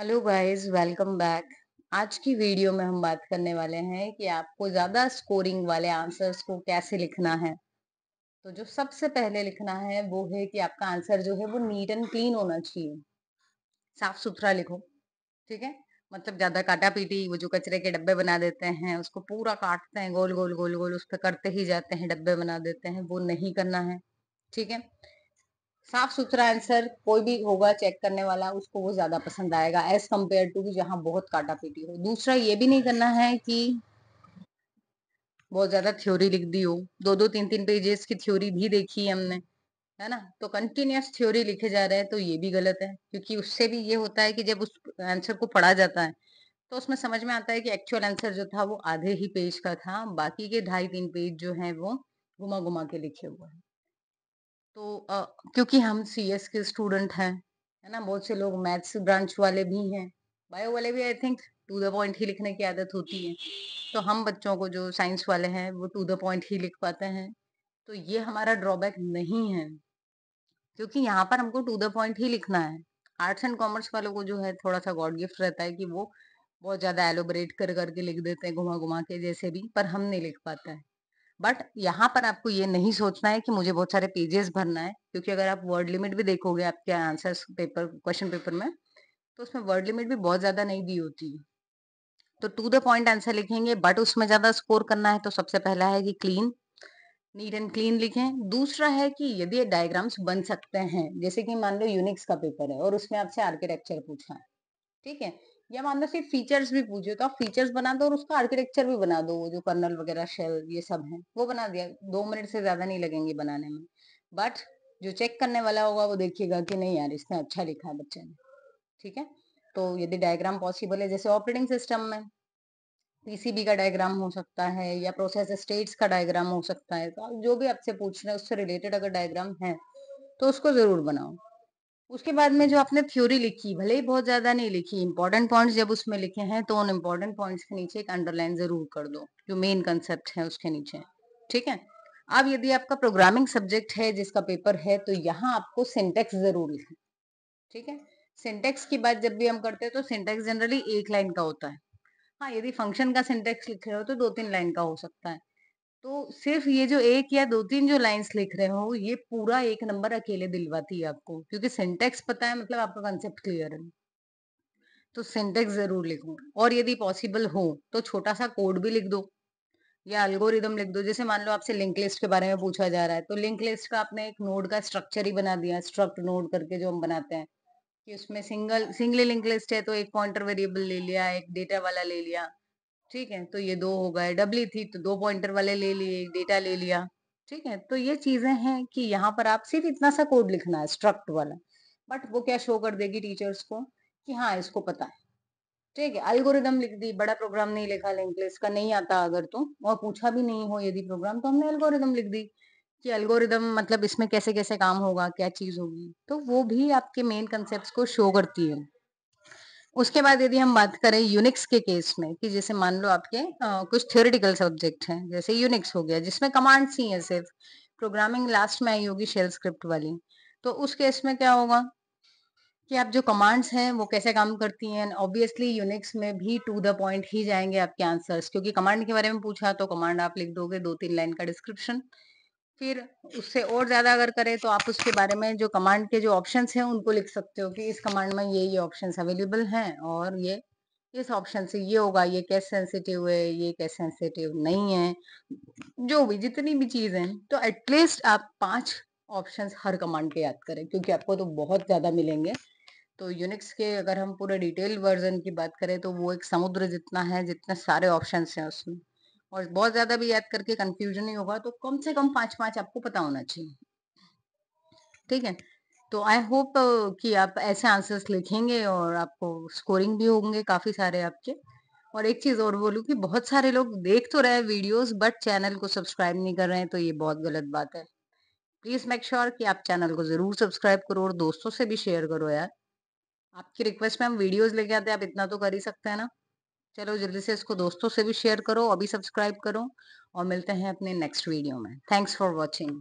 hello guys welcome back आज की video में हम बात करने वाले हैं कि आपको ज़्यादा स्कोरिंग वाले आंसर्स को कैसे लिखना है तो जो सबसे पहले लिखना है वो है कि आपका आंसर जो है वो नीट एंड क्लीन होना चाहिए साफ सुथरा लिखो ठीक है मतलब ज़्यादा काटा पीटी वो जो कचरे के डब्बे बना देते हैं उसको पूरा काटते हैं गोल गोल गोल गोल उस पर करते ही जाते हैं डब्बे बना देते हैं वो नहीं करना है ठीक है साफ सुथरा आंसर कोई भी होगा चेक करने वाला उसको वो ज्यादा पसंद आएगा एज कम्पेयर टू जहाँ बहुत काटा पीटी हो दूसरा ये भी नहीं करना है कि बहुत ज्यादा थ्योरी लिख दी हो दो दो तीन तीन पेजेस की थ्योरी भी देखी है हमने है ना तो कंटिन्यूस थ्योरी लिखे जा रहे हैं तो ये भी गलत है क्योंकि उससे भी ये होता है कि जब उस आंसर को पढ़ा जाता है तो उसमें समझ में आता है कि एक्चुअल आंसर जो था वो आधे ही पेज का था बाकी के ढाई तीन पेज जो है वो घुमा घुमा के लिखे हुए हैं तो आ, क्योंकि हम एस के स्टूडेंट हैं है ना बहुत से लोग मैथ्स ब्रांच वाले भी हैं बायो वाले भी I think to the point ही लिखने की आदत होती है तो हम बच्चों को जो साइंस वाले हैं वो टू द पॉइंट ही लिख पाते हैं तो ये हमारा ड्रॉबैक नहीं है क्योंकि यहाँ पर हमको टू द पॉइंट ही लिखना है आर्ट्स एंड कॉमर्स वालों को जो है थोड़ा सा गॉड गिफ्ट रहता है कि वो बहुत ज्यादा एलोबरेट कर करके लिख देते हैं घुमा घुमा के जैसे भी पर हम नहीं लिख पाते हैं बट यहाँ पर आपको ये नहीं सोचना है कि मुझे बहुत सारे पेजेस भरना है क्योंकि अगर आप वर्ड लिमिट भी देखोगे आपके आंसर पेपर क्वेश्चन पेपर में तो उसमें वर्ड लिमिट भी बहुत ज्यादा नहीं दी होती तो टू द पॉइंट आंसर लिखेंगे बट उसमें ज्यादा स्कोर करना है तो सबसे पहला है कि क्लीन नीट एंड क्लीन लिखें दूसरा है कि यदि डायग्राम्स बन सकते हैं जैसे कि मान लो यूनिक्स का पेपर है और उसमें आपसे आर्किटेक्चर पूछा है ठीक है या मान लो सिर्फ फीचर्स भी पूछे तो आप फीचर्स बना दो और उसका आर्किटेक्चर भी बना दो वो जो कर्नल वगैरह शेल ये सब है वो बना दिया दो मिनट से ज्यादा नहीं लगेंगे बनाने में बट जो चेक करने वाला होगा वो देखिएगा कि नहीं यार इसने अच्छा लिखा है बच्चे ने ठीक है तो यदि डायग्राम पॉसिबल है जैसे ऑपरेटिंग सिस्टम में पीसीबी का डायग्राम हो सकता है या प्रोसेस स्टेट्स का डायग्राम हो सकता है तो जो भी आपसे पूछ रहे हैं उससे रिलेटेड अगर डायग्राम है तो उसको जरूर बनाओ उसके बाद में जो आपने थ्योरी लिखी भले ही बहुत ज्यादा नहीं लिखी इंपॉर्टेंट पॉइंट्स जब उसमें लिखे हैं तो उन इम्पोर्टेंट पॉइंट्स के नीचे एक अंडरलाइन जरूर कर दो जो मेन कंसेप्ट है उसके नीचे ठीक है अब यदि आपका प्रोग्रामिंग सब्जेक्ट है जिसका पेपर है तो यहाँ आपको सिंटेक्स जरूर लिखना ठीक है सिंटेक्स की बात जब भी हम करते हैं तो सिंटेक्स जनरली एक लाइन का होता है हाँ यदि फंक्शन का सिंटेक्स लिख रहे हो तो दो तीन लाइन का हो सकता है तो सिर्फ ये जो एक या दो तीन जो लाइंस लिख रहे हो ये पूरा एक नंबर अकेले दिलवाती है आपको क्योंकि सिंटेक्स पता है मतलब आपका कंसेप्ट क्लियर है तो सिंटेक्स जरूर लिखो और यदि पॉसिबल हो तो छोटा सा कोड भी लिख दो या अल्गोरिदम लिख दो जैसे मान लो आपसे लिंक लिस्ट के बारे में पूछा जा रहा है तो लिंक लिस्ट का आपने एक नोड का स्ट्रक्चर ही बना दिया स्ट्रक्ट नोड करके जो हम बनाते हैं कि उसमें सिंगल सिंगली लिंक लिस्ट है तो एक पॉइंटर वेरिएबल ले लिया एक डेटा वाला ले लिया ठीक है तो ये दो हो गए डबली थी तो दो पॉइंटर वाले ले लिए एक डेटा ले लिया ठीक है तो ये चीजें हैं कि यहाँ पर आप सिर्फ इतना सा कोड लिखना है स्ट्रक्ट वाला बट वो क्या शो कर देगी टीचर्स को कि हाँ इसको पता है ठीक है अल्गोरिदम लिख दी बड़ा प्रोग्राम नहीं लिखा लिंकलिस्ट का नहीं आता अगर तुम तो, और पूछा भी नहीं हो यदि प्रोग्राम तो हमने अल्गोरिदम लिख दी कि अल्गोरिदम मतलब इसमें कैसे कैसे काम होगा क्या चीज होगी तो वो भी आपके मेन कंसेप्ट को शो करती है उसके बाद यदि हम बात करें यूनिक्स के केस में कि जैसे मान लो आपके आ, कुछ थियोरिटिकल सब्जेक्ट हैं जैसे यूनिक्स हो गया जिसमें कमांड्स ही है सिर्फ प्रोग्रामिंग लास्ट में आई होगी शेल स्क्रिप्ट वाली तो उस केस में क्या होगा कि आप जो कमांड्स हैं वो कैसे काम करती हैं ऑब्वियसली यूनिक्स में भी टू द पॉइंट ही जाएंगे आपके आंसर्स क्योंकि कमांड के बारे में पूछा तो कमांड आप लिख दोगे दो तीन लाइन का डिस्क्रिप्शन फिर उससे और ज्यादा अगर करें तो आप उसके बारे में जो कमांड के जो ऑप्शंस हैं उनको लिख सकते हो कि इस कमांड में ये ये ऑप्शंस अवेलेबल हैं और ये इस ऑप्शन से ये होगा ये कैसे सेंसिटिव है ये कैसे सेंसिटिव नहीं है जो भी जितनी भी चीज़ है तो एटलीस्ट आप पांच ऑप्शंस हर कमांड के याद करें क्योंकि आपको तो बहुत ज़्यादा मिलेंगे तो यूनिक्स के अगर हम पूरे डिटेल वर्जन की बात करें तो वो एक समुद्र जितना है जितने सारे ऑप्शंस हैं उसमें और बहुत ज्यादा भी याद करके कंफ्यूजन नहीं होगा तो कम से कम पांच पांच आपको पता होना चाहिए ठीक है तो आई होप uh, कि आप ऐसे आंसर्स लिखेंगे और आपको स्कोरिंग भी होंगे काफी सारे आपके और एक चीज और बोलू कि बहुत सारे लोग देख तो रहे वीडियोस बट चैनल को सब्सक्राइब नहीं कर रहे हैं तो ये बहुत गलत बात है प्लीज मेक श्योर कि आप चैनल को जरूर सब्सक्राइब करो और दोस्तों से भी शेयर करो यार आपकी रिक्वेस्ट में हम वीडियोज लेके आते हैं आप इतना तो कर ही सकते हैं ना चलो जल्दी से इसको दोस्तों से भी शेयर करो अभी सब्सक्राइब करो और मिलते हैं अपने नेक्स्ट वीडियो में थैंक्स फॉर वॉचिंग